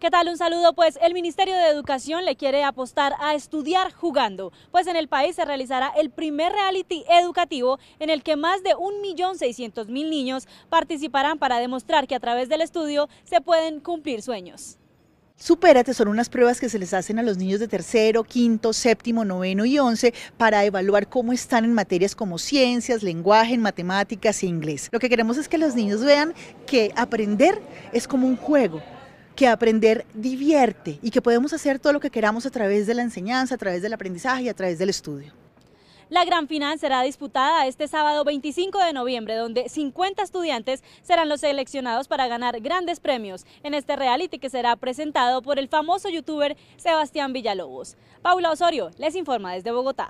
¿Qué tal? Un saludo. Pues el Ministerio de Educación le quiere apostar a estudiar jugando, pues en el país se realizará el primer reality educativo en el que más de 1.600.000 niños participarán para demostrar que a través del estudio se pueden cumplir sueños. Supérate son unas pruebas que se les hacen a los niños de tercero, quinto, séptimo, noveno y once para evaluar cómo están en materias como ciencias, lenguaje, matemáticas e inglés. Lo que queremos es que los niños vean que aprender es como un juego, que aprender divierte y que podemos hacer todo lo que queramos a través de la enseñanza, a través del aprendizaje y a través del estudio. La gran final será disputada este sábado 25 de noviembre, donde 50 estudiantes serán los seleccionados para ganar grandes premios en este reality que será presentado por el famoso youtuber Sebastián Villalobos. Paula Osorio les informa desde Bogotá.